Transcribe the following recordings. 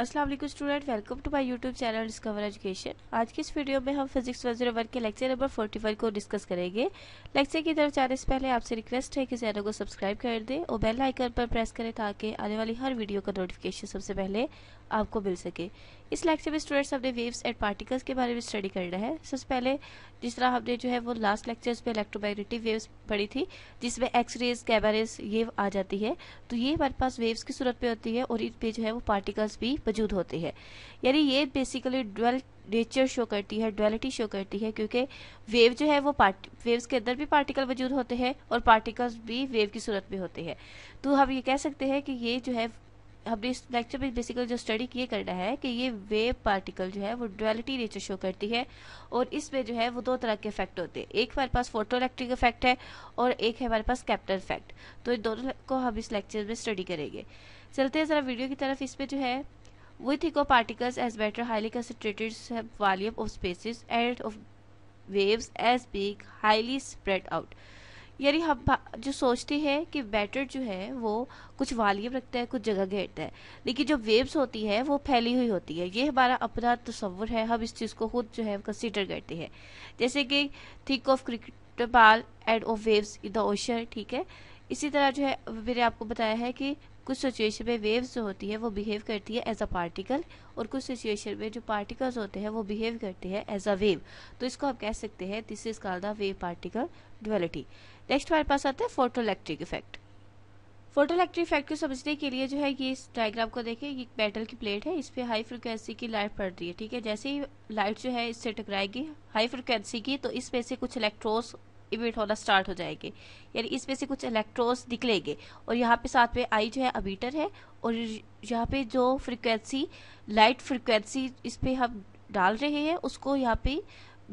Aslam student welcome to my YouTube channel discover education आज की इस वीडियो में हम फिजिक्स वजर वन के लेक्चर नंबर फोर्टी वन को डिस्कस करेंगे लेक्चर की तरफ जाने से पहले आपसे रिक्वेस्ट है कि चैनल को सब्सक्राइब कर दें और बेल आइकन पर प्रेस करें ताकि आने वाली हर वीडियो का नोटिफिकेशन सबसे पहले आपको मिल सके इस लेक्चर में स्टूडेंट्स हमने वेव्स एंड पार्टिकल्स के बारे में स्टडी करना है सबसे पहले जिस तरह हमने जो है वो लास्ट लेक्चर्स पे इलेक्ट्रोमैग्नेटिक वेव्स पढ़ी थी जिसमें एक्स रेज कैमरेज ये आ जाती है तो ये हमारे पास वेव्स की सूरत पे होती है और इन पे जो है वो पार्टिकल्स भी मौजूद होते हैं यानी ये बेसिकली डुअल नेचर शो करती है डुअलिटी शो करती है क्योंकि वेव जो है वो पार्ट वेव्स के अंदर भी पार्टिकल मौजूद होते हैं और पार्टिकल्स भी वेव की सूरत में होते हैं तो हम ये कह सकते हैं कि ये जो है हमने इस लेक्चर में बेसिकली जो स्टडी किए करना है कि ये वेव पार्टिकल जो है वो डुअलिटी नेचर शो करती है और इसमें जो है वो दो तरह के इफेक्ट होते हैं एक हमारे पास फोटो इलेक्ट्रिक इफेक्ट है और एक है हमारे पास कैप्टन इफेक्ट तो इन दोनों को हम इस लेक्चर में स्टडी करेंगे चलते हैं ज़रा वीडियो की तरफ इसमें जो है with echo particles as matter highly concentrated have volume of spaces and of waves as being highly spread out यानी हम जो सोचते हैं कि बैटर जो है वो कुछ वालियम रखता है कुछ जगह घेरता है लेकिन जो वेव्स होती है वो फैली हुई होती है ये हमारा अपना तस्वुर है हम इस चीज़ को खुद जो है कंसिडर करते हैं जैसे कि think of cricket ball and of waves in the ocean ठीक है इसी तरह जो है मैंने आपको बताया है कि कुछ सिचुएशन में वेव्स जो होती है वो बिहेव करती है एज अ पार्टिकल और कुछ सिचुएशन में जो पार्टिकल्स होते हैं वो बिहेव करते हैं एज अ वेव तो इसको आप कह सकते हैं this is called the wave particle duality next हमारे पास आता है photoelectric effect photoelectric effect को समझने के लिए जो है ये इस डायग्राम को देखें ये मेटल की प्लेट है इस पर हाई फ्रिक्वेंसी की लाइट पड़ रही है ठीक है जैसे ही लाइट जो है इससे टकराएगी हाई फ्रिक्वेंसी की तो इसमें से कुछ इलेक्ट्रोस इमिट होना स्टार्ट हो जाएंगे यानी इसमें से कुछ इलेक्ट्रोस निकलेंगे और यहाँ पे साथ में आई जो है अमीटर है और यहाँ पे जो फ्रिक्वेंसी लाइट फ्रिक्वेंसी इस पर हम डाल रहे हैं उसको यहाँ पे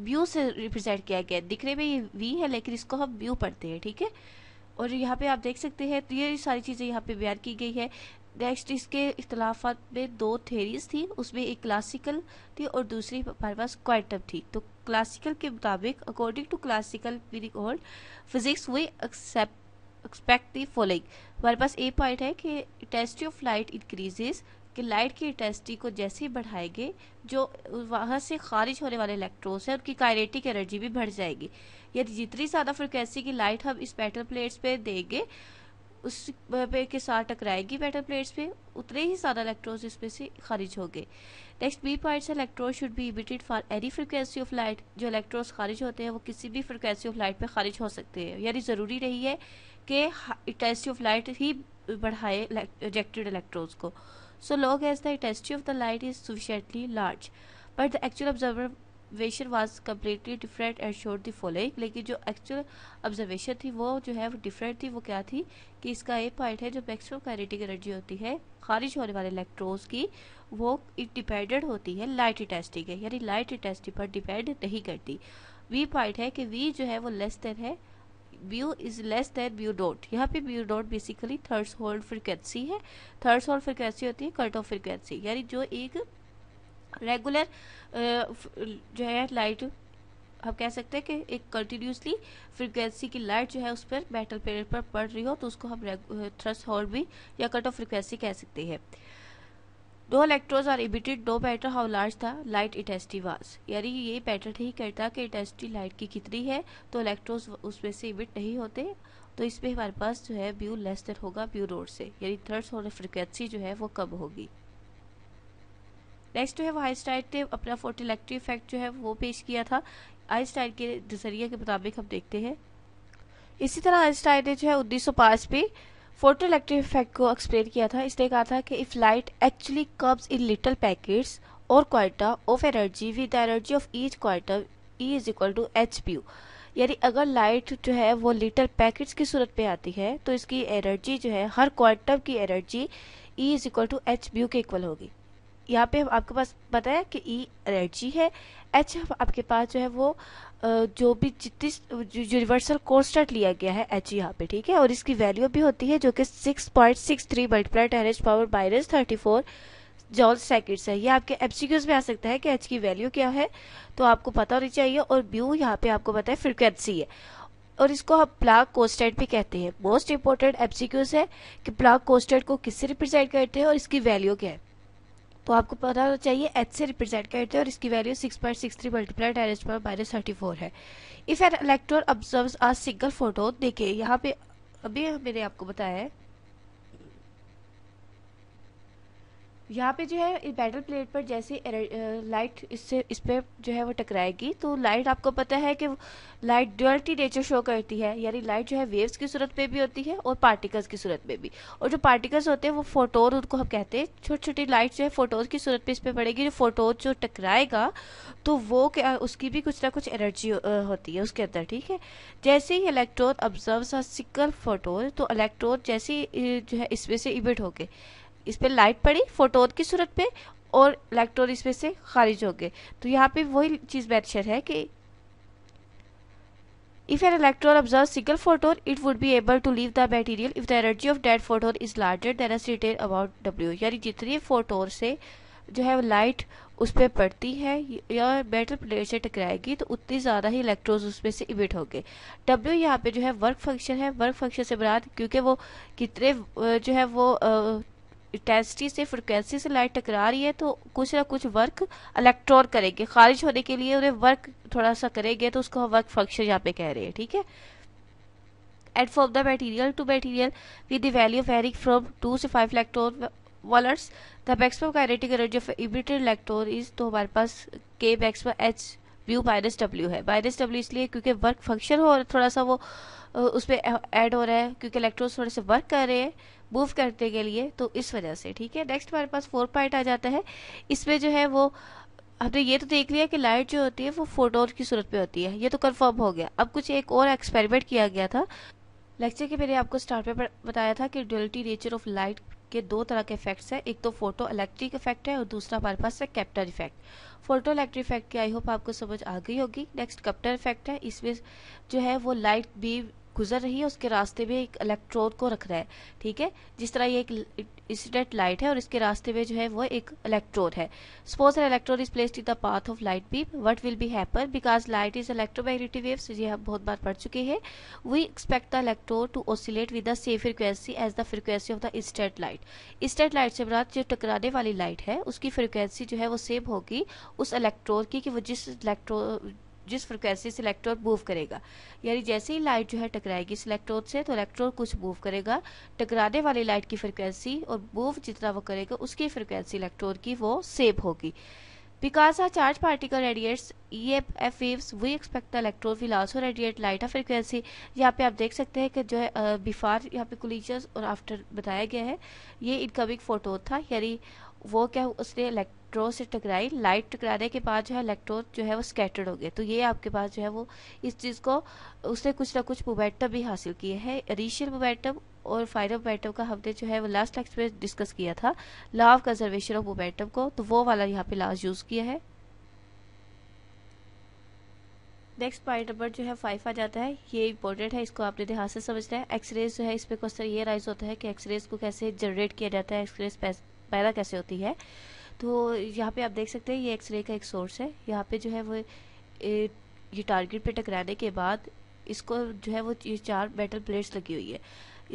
व्यू से रिप्रेजेंट किया गया है दिखने में ये वी है लेकिन इसको हम व्यू पढ़ते हैं ठीक है और यहाँ पे आप देख सकते हैं तो ये सारी चीज़ें यहाँ पे बयान की गई है नेक्स्ट इसके अख्तलाफा में दो थेरीज थी उसमें एक क्लासिकल थी और दूसरी हमारे पास क्वाइटम थी तो क्लासिकल के मुताबिक according to classical old physics we except expect the following हमारे पास ए पॉइंट है कि टेस्टी ऑफ लाइट इंक्रीजेज कि लाइट की इंटेंसिटी को जैसे ही बढ़ाएंगे जो वहाँ से खारिज होने वाले इलेक्ट्रॉन्स हैं उनकी काइनेटिक एनर्जी भी बढ़ जाएगी यदि जितनी ज़्यादा फ्रिक्वेंसी की लाइट हम इस मेटल प्लेट्स पे देंगे उस पे के साथ टकराएगी मेटल प्लेट्स पे उतने ही ज़्यादा इलेक्ट्रॉन्स इसमें से खारिज होंगे next B points electron should be emitted for any frequency of light जो इलेक्ट्रॉन्स खारिज होते हैं वो किसी भी फ्रिक्वेंसी ऑफ लाइट पे खारिज हो सकते हैं यानी ज़रूरी नहीं है कि इंटेंसिटी ऑफ लाइट ही बढ़ाए रिजेक्टेड इलेक्ट्रॉन्स को so long as the intensity of the light is sufficiently large but the actual observation was completely different and showed the following लेकिन जो actual observation थी वो जो है वो different थी वो क्या थी कि इसका ये पॉइंट है जो मैक्सिमम काइनेटिक एनर्जी होती है खारिज होने वाले इलेक्ट्रॉन्स की वो डिपेंडेंट होती है लाइट इंटेंसिटी के यानी लाइट इंटेंसिटी पर डिपेंड नहीं करती वी पॉइंट है कि वी जो है वो लेस देन है nu is less than nu dot यहाँ पे nu dot basically threshold frequency है थर्ड होल्ड फ्रिक्वेंसी होती है कट ऑफ फ्रिक्वेंसी यानी जो एक रेगुलर जो है लाइट हम कह सकते हैं कि एक कंटिन्यूसली फ्रिक्वेंसी की लाइट जो है उस पर मेटल पेड़ पर पड़ रही हो तो उसको हम थ्रस्ट होल्ड भी या कट ऑफ फ्रिक्वेंसी कह सकते हैं दो electrons are emitted no matter how large था लाइट इटेस्टी वाज यानी ये मैटर नहीं करता कि इटेस्टी लाइट की कितनी है तो इलेक्ट्रोज उसमें से इबिट नहीं होते तो इसमें हमारे पास जो है व्यू लेस देन होगा व्यू रोड से यानी थर्ड सोलर फ्रिक्वेंसी जो है वो कम होगी नेक्स्ट जो है वो आइंस्टाइन ने अपना फोटो इलेक्ट्रिक इफेक्ट जो है वो पेश किया था आइंस्टाइन के नजरिए के मुताबिक हम देखते हैं इसी तरह आइंस्टाइन ने जो है 1905 में फोटो इलेक्ट्रिक इफेक्ट को एक्सप्लेन किया था इसने कहा था कि if light actually comes in little packets और quanta of energy with energy of each quanta E is equal to H P U यानी अगर लाइट जो है वो लिटल पैकेट्स की सूरत पे आती है तो इसकी एनर्जी जो है हर क्वार्टर की energy E is equal to H B के इक्वल होगी यहाँ पे आपके पास पता है कि ई e एनर्जी है एच आपके पास जो है वो जो भी जितनी यूनिवर्सल कॉन्स्टेंट लिया गया है एच e यहाँ पे ठीक है और इसकी वैल्यू भी होती है जो कि six point six three multiply ten H power minus thirty four joule seconds है ये आपके एप्सिक्यूज में आ सकता है कि एच की वैल्यू क्या है तो आपको पता होनी चाहिए और ब्यू यहाँ पे आपको पता है फ्रिक्वेंसी है और इसको आप प्लाक कोस्टेंट भी कहते हैं मोस्ट इंपॉर्टेंट एप्सिक्यूज है कि प्लाक कोस्टेंट को किससे रिप्रेजेंट करते हैं और इसकी वैल्यू क्या है तो आपको पता होना तो चाहिए एच से रिप्रेजेंट करते हैं और इसकी value six point six three multiply ten H पर माइनस थर्टी फोर है if an electron observe a single photo देखिए यहाँ पे अभी मैंने आपको बताया है यहाँ पे जो है बैटल प्लेट पर जैसे लाइट इससे इस पर जो है वो टकराएगी तो लाइट आपको पता है कि लाइट ड्यूअल्टी नेचर शो करती है यानी लाइट जो है वेव्स की सूरत पे भी होती है और पार्टिकल्स की सूरत में भी और जो पार्टिकल्स होते हैं वो फोटोन उनको हम कहते हैं छोटी छोटी लाइट जो है फोटोज की सूरत पे इस पर पड़ेगी जो फोटोज जो टकराएगा तो वो क्या उसकी भी कुछ ना कुछ एनर्जी होती है उसके अंदर ठीक है जैसे ही इलेक्ट्रॉन ऑब्जर्व सिकल फोटोन तो इलेक्ट्रॉन जैसे जो है इसमें से इविट हो गए इस पर लाइट पड़ी फोटोन की सूरत पे और इलेक्ट्रॉन इसमें से खारिज हो गए तो यहाँ पे वही चीज़ मैंशन है कि if an electron observe single photon it would be able to leave the material if the energy of that photon is larger than a about W यानी जितनी फोटोन से जो है वो लाइट उस पर पड़ती है या मेटल प्लेट से टकराएगी तो उतनी ज़्यादा ही इलेक्ट्रॉन्स उसमें से इमिट होंगे डब्ल्यू यहाँ पे जो है वर्क फंक्शन है वर्क फंक्शन से बरात क्योंकि वो कितने जो है वो इंटेंसिटी से फ्रिक्वेंसी से लाइट टकरा रही है तो कुछ ना कुछ वर्क इलेक्ट्रॉन करेंगे खारिज होने के लिए उन्हें वर्क थोड़ा सा करेंगे तो उसको वर्क फंक्शन यहाँ पे कह रहे हैं ठीक है एड from the material to material with the value varying from two से five electron volts the maximum kinetic energy of emitted electron is तो हमारे पास K maximum H nu minus W है माइनस डब्ल्यू इसलिए क्योंकि वर्क फंक्शन हो और थोड़ा सा वो उस पर ऐड हो रहा है क्योंकि इलेक्ट्रॉन्स थोड़े से वर्क कर रहे हैं मूव करने के लिए तो इस वजह से ठीक है नेक्स्ट हमारे पास फोर पॉइंट आ जाता है इसमें जो है वो हमने ये तो देख लिया कि लाइट जो होती है वो फोटोन की सूरत पे होती है ये तो कन्फर्म हो गया अब कुछ एक और एक्सपेरिमेंट किया गया था लेक्चर के मैंने आपको स्टार्ट पे बताया था कि ड्यूलिटी नेचर ऑफ लाइट के दो तरह के इफेक्ट्स है एक तो फोटो इलेक्ट्रिक इफेक्ट है और दूसरा हमारे पास है Compton effect photoelectric effect की आई होप आपको समझ आ गई होगी नेक्स्ट कैप्टर इफेक्ट है इसमें जो है वो लाइट भी गुजर रही है उसके रास्ते में एक इलेक्ट्रोड को रख रहा है ठीक है जिस तरह ये एक इंसिडेंट लाइट है और इसके रास्ते में जो है वो एक इलेक्ट्रोड है suppose an electrode is placed in the path of light beam what will be happen because light is electromagnetic waves ये हम बहुत बार पढ़ चुके हैं we expect the electrode to oscillate with the same frequency as the frequency of the incident light incident light से बरात जो टकराने वाली लाइट है उसकी फ्रिक्वेंसी जो है वो सेम होगी उस इलेक्ट्रोड की कि वो जिस इलेक्ट्रो जिस फ्रिक्वेंसी से इलेक्ट्रॉन मूव करेगा यानी जैसे ही लाइट जो है टकराएगी इलेक्ट्रोड से तो इलेक्ट्रॉन कुछ मूव करेगा टकराने वाली लाइट की फ्रिक्वेंसी और मूव जितना वो करेगा उसकी फ्रिक्वेंसी इलेक्ट्रॉन की वो सेफ होगी आ चार्ज पार्टिकल रेडिएट्स ये F waves, we expect the electrode will also radiate light of frequency यहाँ पे आप देख सकते हैं कि जो है बिफार यहाँ पे कुलीचर्स और आफ्टर बताया गया है ये इनकमिंग फोटो था यानी वो क्या उसने इलेक्ट इलेक्ट्रोड से टकराई लाइट टकराने के बाद जो है इलेक्ट्रोड जो है वो स्कैटर्ड हो गए तो ये आपके पास जो है वो इस चीज़ को उसने कुछ ना कुछ मोबाइटम भी हासिल किए हैं रिशियल मोबाइटम और फाइनल मोबाइटम का हमने जो है वो लास्ट लेक्चर में डिस्कस किया था law of conservation of momentum को तो वो वाला यहाँ पे लास्ट यूज़ किया है नेक्स्ट पॉइंट नंबर जो है फाइव आ जाता है ये इंपॉर्टेंट है इसको आपने ध्यान से समझना है एक्सरेज जो है इस पर क्वेश्चन ये राइज होता है कि एक्सरेज को कैसे जनरेट किया जाता है एक्सरेज पैदा कैसे होती है तो यहाँ पे आप देख सकते हैं ये एक्सरे का एक सोर्स है यहाँ पे जो है वो ये टारगेट पे टकराने के बाद इसको जो है वो ये चार बैटल प्लेट्स लगी हुई है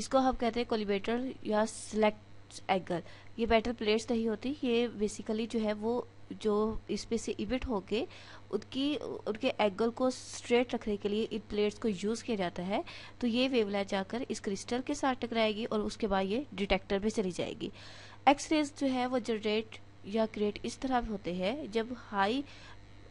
इसको हम कहते हैं कोलिबेटर या सिलेक्ट एगल ये बैटल प्लेट्स नहीं होती ये बेसिकली जो है वो जो इस पे से इबिट होके उनकी उनके एगल को स्ट्रेट रखने के लिए इन प्लेट्स को यूज़ किया जाता है तो ये वेवलाइन जाकर इस क्रिस्टल के साथ टकराएगी और उसके बाद ये डिटेक्टर में चली जाएगी एक्सरेज जो है वो जनरेट या क्रिएट इस तरह होते हैं जब हाई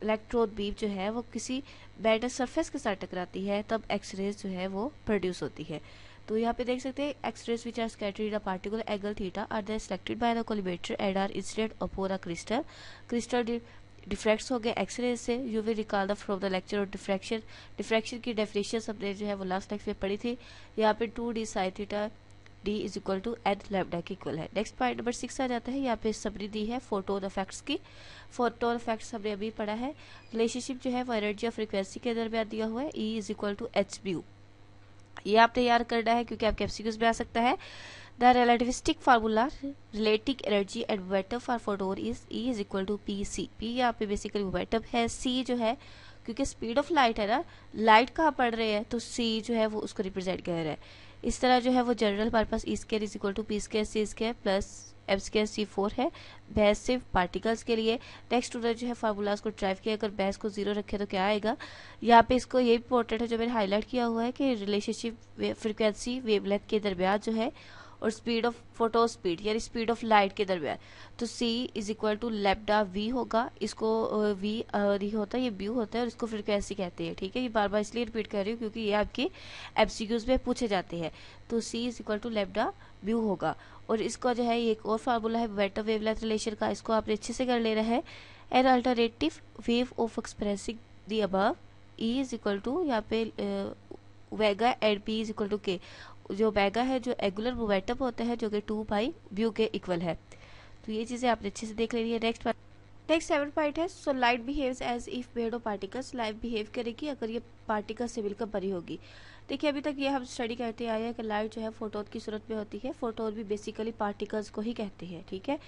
इलेक्ट्रोड बीप जो है वो किसी बेटर सरफेस के साथ टकराती है तब एक्सरेज जो है वो प्रोड्यूस होती है तो यहाँ पे देख सकते हैं X rays which are scattered a particular angle theta are they selected by the collimator and are incident upon a crystal crystal diffracts हो गए एक्सरेज से you will recall the from the lecture और डिफ्रैक्शन डिफ्रैक्शन की definition हमने जो है वो last lecture में पढ़ी थी यहाँ पे two D sine theta D is equal to N lambda के इक्वल है नेक्स्ट पॉइंट नंबर सिक्स आ जाता है यहाँ पे सबरी दी है फोटोन इफेक्ट्स की फोटोन इफेक्ट्स हमने अभी पढ़ा है रिलेशनशिप जो है वो एनर्जी और फ्रिक्वेंसी के दरमियान दिया हुआ है E is equal to H B U ये आपने तैयार करना है क्योंकि आप कैप्सिकस में आ सकता है the relativistic formula relative energy and वेटअप for photon is E is equal to P C P यहाँ पे बेसिकली वेटअप है सी जो है क्योंकि स्पीड ऑफ लाइट है ना लाइट कहाँ पड़ रही है तो सी जो है वो उसको रिप्रेजेंट कर रहा है इस तरह जो है वो general purpose E square is equal to P square C square plus F square C four है बहस सिर्फ पार्टिकल्स के लिए नेक्स्ट उन्होंने जो है फार्मूलाज को ड्राइव किया अगर बहस को जीरो रखे तो क्या आएगा यहाँ पे इसको ये भी इंपॉर्टेंट है जो मैंने हाईलाइट किया हुआ है कि रिलेशनशिप फ्रिक्वेंसी वेवलेंथ के दरमियान जो है और स्पीड ऑफ फोटो स्पीड यानी स्पीड ऑफ लाइट के दरमियान तो C is equal to lambda V होगा इसको वी ये होता है ये व्यू होता है और इसको फ्रिक्वेंसी कहते हैं ठीक है ये बार बार इसलिए रिपीट कर रही हूँ क्योंकि ये आपके एमसीक्यूज में पूछे जाते हैं तो C is equal to lambda nu होगा और इसका जो है एक और फार्मूला है वेटर वेवलेंथ रिलेशन का इसको आपने अच्छे से कर लेना है an alternative wave of expressing the above E is equal to यहाँ पे वेगा and P is equal to K जो वेगा है जो एगुलर मोमेंटम होता है जो कि टू बाई व्यू के इक्वल है तो ये चीज़ें आपने अच्छे से देख लेनी है नेक्स्ट नेक्स्ट सेवन पॉइंट है so light behave as if बेडो ऑफ पार्टिकल्स लाइट बिहेव करेगी अगर ये पार्टिकल से मिलकर बरी होगी देखिए अभी तक ये हम स्टडी करते आए हैं कि लाइट जो है फोटोन की सूरत में होती है फोटोन भी बेसिकली पार्टिकल्स को ही कहते हैं ठीक है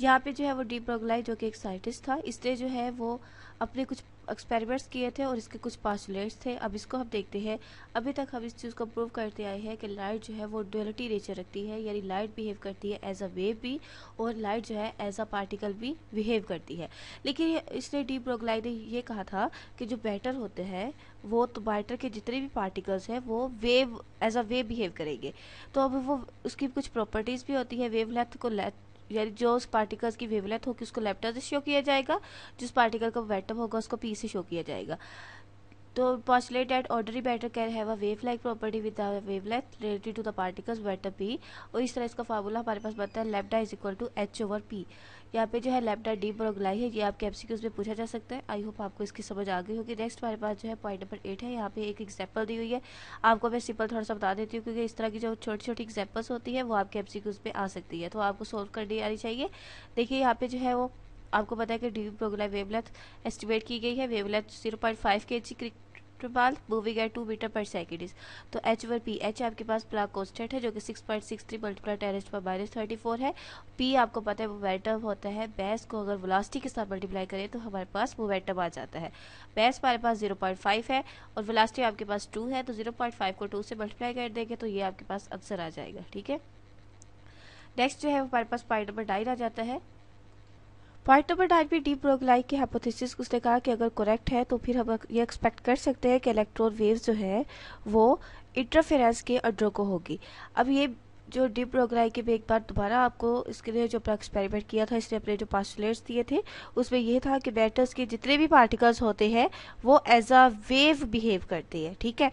यहाँ पे जो है वो डी जो कि एक साइंटिस्ट था इसने जो है वो अपने कुछ एक्सपेरिमेंट्स किए थे और इसके कुछ पार्सुलेट्स थे अब इसको हम देखते हैं अभी तक हम इस चीज़ को प्रूव करते आए हैं कि लाइट जो है वो डुअलिटी नेचर रखती है यानी लाइट बिहेव करती है एज अ वेव भी और लाइट जो है एज अ पार्टिकल भी बिहेव करती है लेकिन इसने डी ब्रोगलाई ने ये कहा था कि जो बैटर होते हैं वो तो बैटर के जितने भी पार्टिकल्स हैं वो wave as a wave behave करेंगे तो अब वो उसकी कुछ प्रॉपर्टीज़ भी होती है वेव लेंथ को लेथ यानी जो उस पार्टिकल्स की वेवलेंथ होगी उसको लेप्टा से शो किया जाएगा जिस पार्टिकल का वेटम होगा उसको पी से शो किया जाएगा तो postulate that ordinary matter कैर have wave like property with with a wavelength related to the particles matter P और इस तरह इसका फार्मूला हमारे पास बनता है lambda is equal to H over P यहाँ पे जो है लेपडा डी ब्रोगलाई है ये आपके के में पूछा जा सकता है आई होप आपको इसकी समझ आ गई होगी नेक्स्ट हमारे पास जो है पॉइंट नंबर एट है यहाँ पे एक एग्जाम्पल दी हुई है आपको मैं सिंपल थोड़ा सा बता देती हूँ क्योंकि इस तरह की जो छोटी छोटी एग्जाम्पल्स होती है वो आपके एमसीक्यूज उसमें आ सकती है तो आपको सोल्व कर दी आनी चाहिए देखिए यहाँ पे जो है वो आपको पता है कि डी ब्रोगलाई वेवलेथ एस्टिमेट की गई है वेवलेथ zero point five K G electro ball moving at two meter per second is तो एच वर पी एच आपके पास प्लाक कॉन्स्टेंट है जो कि six point six three multiply टेरेस्ट पर माइनस थर्टी फोर है पी आपको पता है मोमेंटम होता है बैस को अगर वलास्टी के साथ मल्टीप्लाई करें तो हमारे पास मोमेंटम आ जाता है बैस हमारे पास जीरो पॉइंट फाइव है और वलास्टी आपके पास टू है तो जीरो पॉइंट फाइव को टू से मल्टीप्लाई कर देंगे तो ये आपके पास आंसर आ जाएगा ठीक है नेक्स्ट जो है हमारे पास पॉइंट नंबर डाइन आ जाता है पॉइंट नंबर नाइन में की हाइपोथेसिस उसने कहा कि अगर करेक्ट है तो फिर हम ये एक्सपेक्ट कर सकते हैं कि इलेक्ट्रॉन वेव्स जो है वो इंटरफेरेंस के अड्रो को होगी अब ये जो डिप प्रोग्राई के भी एक बार दोबारा आपको इसके लिए जो अपना एक्सपेरिमेंट किया था इसने अपने जो पार्सुलेट्स दिए थे उसमें यह था कि बैटर्स के जितने भी पार्टिकल्स होते हैं वो एज अ वेव बिहेव करती है ठीक है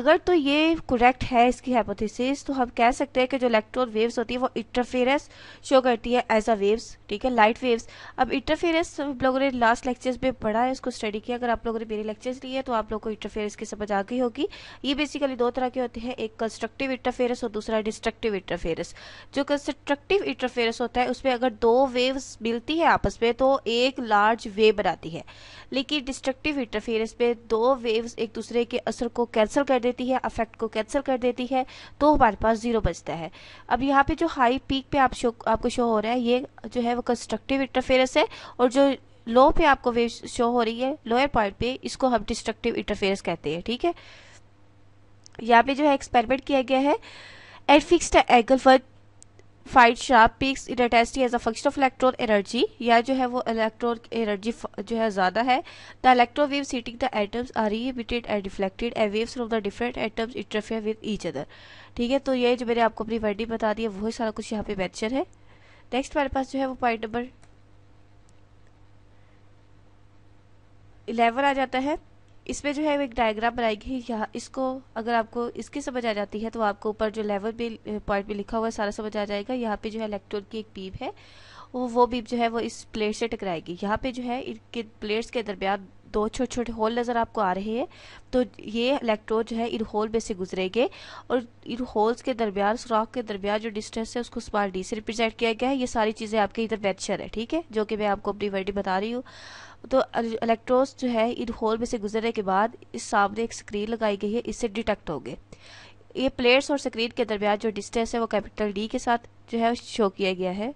अगर तो ये करेक्ट है इसकी हाइपोथेसिस तो हम कह सकते हैं कि जो इलेक्ट्रॉन वेव्स होती है वो इंटरफेरेंस शो करती है एज अ वेव्स ठीक है लाइट वेव्स अब इंटरफेरेंस आप लोगों ने लास्ट लेक्चर्स में पढ़ा है इसको स्टडी किया अगर आप लोगों ने मेरे लेक्चर्स लिए तो आप लोग को इंटरफेरेंस की समझ आ गई होगी ये बेसिकली दो तरह के होते हैं एक कंस्ट्रक्टिव इंटरफेरेंस और दूसरा डिस्ट्रक्टिव कंस्ट्रक्टिव इंटरफेरेंस जो कंस्ट्रक्टिव इंटरफेरेंस होता है उसमें अगर दो वेव्स मिलती है आपस में तो एक लार्ज वेव बनाती है लेकिन डिस्ट्रक्टिव इंटरफेरेंस में दो वेव्स एक दूसरे के असर को कैंसिल कर देती है अफेक्ट को कैंसिल कर देती है तो हमारे पास ज़ीरो बचता है अब यहाँ पे जो हाई पीक पे आप शो आपको शो हो रहा है ये जो है वो कंस्ट्रक्टिव इंटरफेरेंस है और जो लो पे आपको वेव शो हो रही है लोअर पॉइंट पे इसको हम डिस्ट्रक्टिव इंटरफेरेंस कहते हैं ठीक है यहाँ पे जो है एक्सपेरिमेंट किया गया है At fixed angle for फाइट sharp peaks it as a function of electron energy या जो है वो इलेक्ट्रॉन एनर्जी जो है ज़्यादा है the electro wave hitting the atoms are reemitted and reflected and waves from the different atoms interfere with each other ठीक है तो ये जो मैंने आपको अपनी वर्डी बता दी है वही सारा कुछ यहाँ पे मैंशन है नेक्स्ट हमारे पास जो है वो पॉइंट नंबर इलेवन आ जाता है इसमें जो है एक डायग्राम बनाई गई यहाँ इसको अगर आपको इसकी समझ आ जाती है तो आपको ऊपर जो लेवल भी पॉइंट भी लिखा हुआ है सारा समझ आ जाएगा यहाँ पे जो है इलेक्ट्रॉन की एक बीप है वो वो बीप जो है वो इस प्लेट से टकराएगी यहाँ पे जो है इनके प्लेट्स के दरमियान दो छोटे छोटे होल नज़र आपको आ रहे हैं तो ये इलेक्ट्रॉन जो है इन होल में से गुजरेंगे और इन होल्स के दरमियान सुराख के दरमियान जो डिस्टेंस है उसको स्मार्ट डी से रिप्रेजेंट किया गया है ये सारी चीज़ें आपके इधर मैंशन है ठीक है जो कि मैं आपको अपनी वर्डी बता रही हूँ तो इलेक्ट्रोस जो है इन होल में से गुजरने के बाद इस सामने एक स्क्रीन लगाई गई है इससे डिटेक्ट होंगे ये प्लेट्स और स्क्रीन के दरमियान जो डिस्टेंस है वो कैपिटल डी के साथ जो है शो किया गया है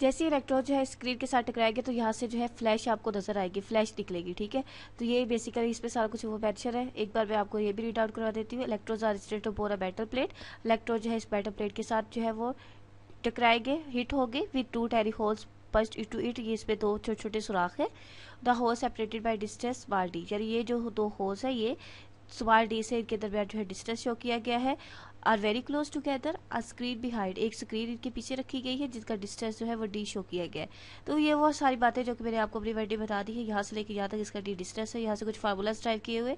जैसे इलेक्ट्रोड जो है स्क्रीन के साथ टकराएंगे तो यहाँ से जो है फ्लैश आपको नजर आएगी फ्लैश निकलेगी ठीक है तो ये बेसिकली इस पर सारा कुछ वो बैचर है एक बार मैं आपको ये भी रीड आउट करवा देती हूँ इलेक्ट्रोज आर स्टेट बोर अ बैटल प्लेट इलेक्ट्रोड जो है इस बैटल प्लेट के साथ जो है वो टकराएंगे हिट होगी विद टू टेरी होल्स पस्ट टू इट ये इस पर दो छोटे छोटे सुराख है the holes separated by distance बार डी यानी ये जो दो होज है ये सुबार डी से इनके दरमियान जो है डिस्टेंस शो किया गया है are very close together a screen behind एक स्क्रीन इनके पीछे रखी गई है जिसका डिस्टेंस जो है वो डी शो किया गया है तो ये वो सारी बातें जो कि मैंने आपको अपनी वर्डी बता दी है यहाँ से लेकर यहाँ तक इसका डी डिस्टेंस है यहाँ से कुछ फार्मूलाज टाइप किए हुए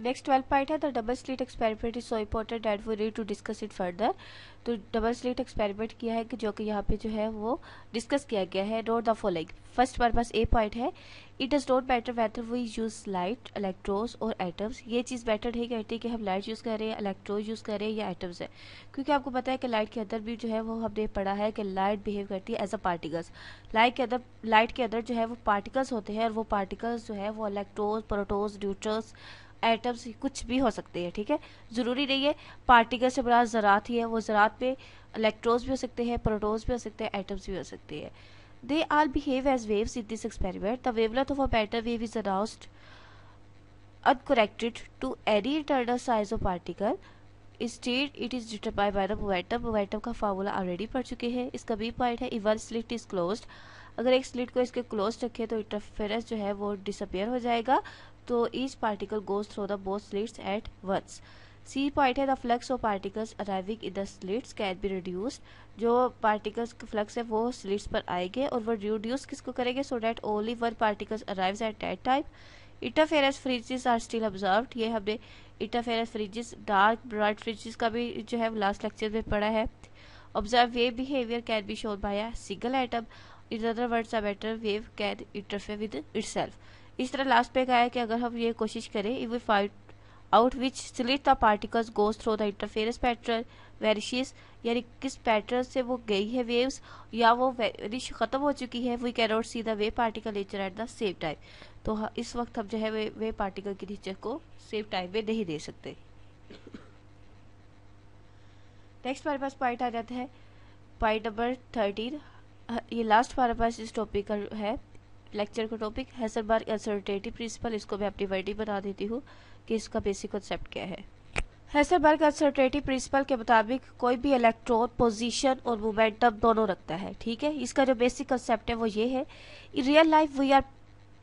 नेक्स्ट ट्वेल्थ पॉइंट है the double slit experiment is so important that वो need to discuss it further तो डबल स्लिट एक्सपेरिमेंट किया है कि जो कि यहाँ पे जो है वो डिस्कस किया गया है note the following first purpose A point है it does not matter whether we use light electrons और एटम्स ये चीज़ बेटर नहीं कहती कि हम लाइट यूज़ करें इलेक्ट्रोज यूज़ करें या एटम्स है क्योंकि आपको पता है कि लाइट के अंदर भी जो है वो हमने पढ़ा है कि लाइट बिहेव करती है एज अ पार्टिकल्स लाइट के अंदर लाइट के अंदर जो है वो पार्टिकल्स होते हैं और वो पार्टिकल्स जो है वो इलेक्ट्रोज प्रोटोज न्यूट्रोस एटम्स कुछ भी हो सकते हैं ठीक है ज़रूरी नहीं है पार्टिकल से बड़ा ज़रात ही है वो ज़रात पे इलेक्ट्रॉन्स भी हो सकते हैं प्रोटोन्स भी हो सकते हैं एटम्स भी हो सकते हैं they are behave as waves in this experiment the wavelet of a matter wave is अनाउस्ड uncorrected to any internal size of particle state it is determined by the momentum momentum का formula already पड़ चुके हैं इसका B point है even slit is close अगर एक slit को इसके क्लोज रखे तो इंटरफेरेंस जो है वो डिसअपेयर हो जाएगा तो each particle goes through the both slits at once see point है the flux of particles arriving in the slits can be reduced जो पार्टिकल्स के फ्लक्स है वो स्लिट्स पर आएंगे और वो रिड्यूस किसको करेंगे so that only one particles arrive at that type interference fringes are still observe ये हमने interference fringes dark bright fringes का भी जो है लास्ट लेक्चर में पढ़ा है observe wave behaviour can be shown by a single atom in other words a matter wave can interfere with itself इस तरह लास्ट पे कहा है कि अगर हम ये कोशिश करें if we find out which slit the particles goes through the interference pattern vanishes यानी किस पैटर्न से वो गई है वेव्स या वो वेरिश खत्म हो चुकी है we cannot see the wave particle nature at the same time तो इस वक्त हम जो है वे, वे पार्टिकल की नेचर को सेम टाइम में नहीं दे सकते नेक्स्ट हमारे पास पॉइंट आ जाता है पॉइंट नंबर थर्टीन ये लास्ट हमारे पास इस टॉपिक का है लेक्चर का टॉपिक है सर बार असर्टेटिव प्रिंसिपल इसको मैं अपनी वर्डी बना देती हूँ कि इसका बेसिक कॉन्सेप्ट क्या है हैसरबर्ग अनसर्टेटिव प्रिंसिपल के मुताबिक कोई भी इलेक्ट्रॉन पोजीशन और मोमेंटम दोनों रखता है ठीक है इसका जो बेसिक कॉन्सेप्ट है वो ये है in real life we are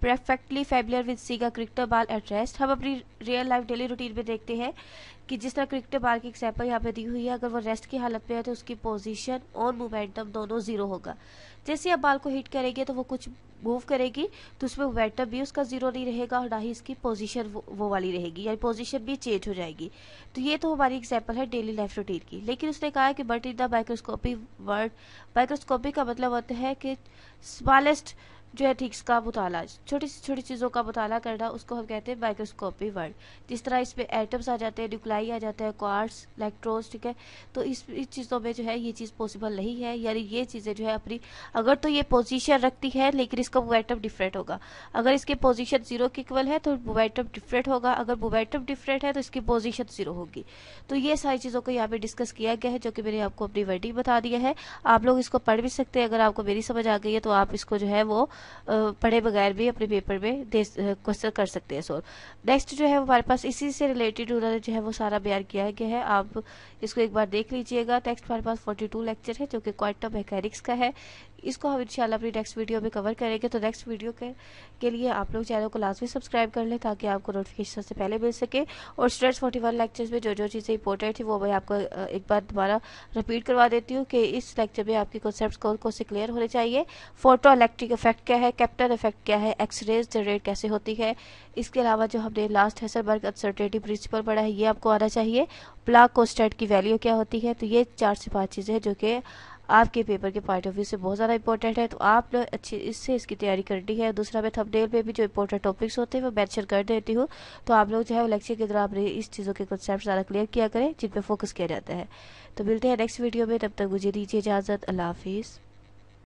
perfectly familiar with सीगा क्रिक्टर बाल एट रेस्ट हम अपनी रियल लाइफ डेली रूटीन में देखते हैं कि जिस तरह क्रिक्टर बाल की एग्जाम्पल यहाँ पे दी हुई है अगर वो रेस्ट की हालत में है तो उसकी पोजीशन और मोमेंटम दोनों ज़ीरो होगा जैसे आप बाल को हिट करेंगे तो वो कुछ मूव करेगी तो उसमें मोमेंटम भी उसका ज़ीरो नहीं रहेगा और ना ही इसकी पोजीशन वो, वो वाली रहेगी यानी पोजीशन भी चेंज हो जाएगी तो ये तो हमारी एग्जाम्पल है डेली लाइफ रूटीन की लेकिन उसने कहा कि but in the microscopic world microscopic का मतलब होता है कि स्मॉलेस्ट जो है ठीक का मुताला छोटी सी छोटी चीज़ों का मुताला करना उसको हम कहते हैं माइक्रोस्कोपी वर्ड जिस तरह इस पर एटम्स आ जाते हैं न्यूक्लाई आ जाता है क्वार्स इलेक्ट्रोस ठीक है तो इस इस चीज़ों में जो है ये चीज़ पॉसिबल नहीं है यानी ये चीज़ें जो है अपनी अगर तो ये पोजीशन रखती है लेकिन इसका मोबाइटम डिफरेंट होगा अगर इसकी पोजिशन जीरो के इक्वल है तो मोबाइटम डिफरेंट होगा अगर मोबाइटम डिफरेंट है तो इसकी पोजिशन जीरो होगी तो ये सारी चीज़ों को यहाँ पर डिस्कस किया गया है जो कि मैंने आपको अपनी वर्डिंग बता दिया है आप लोग इसको पढ़ भी सकते हैं अगर आपको मेरी समझ आ गई है तो आप इसको जो है वो पढ़े बगैर भी अपने पेपर में दे क्वेश्चन कर सकते हैं सोल्व नेक्स्ट जो है हमारे पास इसी से रिलेटेड उन्होंने जो है वो सारा बयान किया गया है आप इसको एक बार देख लीजिएगा नेक्स्ट हमारे पास फोर्टी टू लेक्चर है जो कि क्वांटम मैकेनिक्स का है इसको हम इनशाला अपनी नेक्स्ट वीडियो में कवर करेंगे तो नेक्स्ट वीडियो के, के लिए आप लोग चैनल को लाजमी सब्सक्राइब कर लें ताकि आपको नोटिफिकेशन से पहले मिल सके और स्टूडेंट्स फोर्टी वन लेक्चर्स में जो जो चीज़ें इंपॉर्टेंट थी वो मैं आपको एक बार दोबारा रिपीट करवा देती हूँ कि इस लेक्चर में आपके कॉन्सेप्ट कौन कौन से क्लियर होने चाहिए फोटो इलेक्ट्रिक इफेक्ट क्या है कैप्टन इफेक्ट क्या है एक्सरेज जनरेट कैसे होती है इसके अलावा जो हमने लास्ट हेसरबर्ग अनसर्टेनिटी प्रिंसिपल पढ़ा है ये आपको आना चाहिए प्लाक कोस्टेट की वैल्यू क्या होती है तो ये चार से पाँच चीज़ें हैं जो कि आपके पेपर के पॉइंट ऑफ व्यू से बहुत ज़्यादा इंपॉर्टेंट है तो आप लोग अच्छे इससे इसकी तैयारी करनी है दूसरा मैं थंबनेल पे भी जो इंपॉर्टेंट टॉपिक्स होते हैं वो मैंशन कर देती हूँ तो आप लोग जो है लेक्चर के दौरान इस चीज़ों के कंसेप्ट ज़्यादा क्लियर किया करें जिन पर फोकस किया जाता है तो मिलते हैं नेक्स्ट वीडियो में तब तक मुझे दीजिए इजाज़त अल्लाह हाफिज़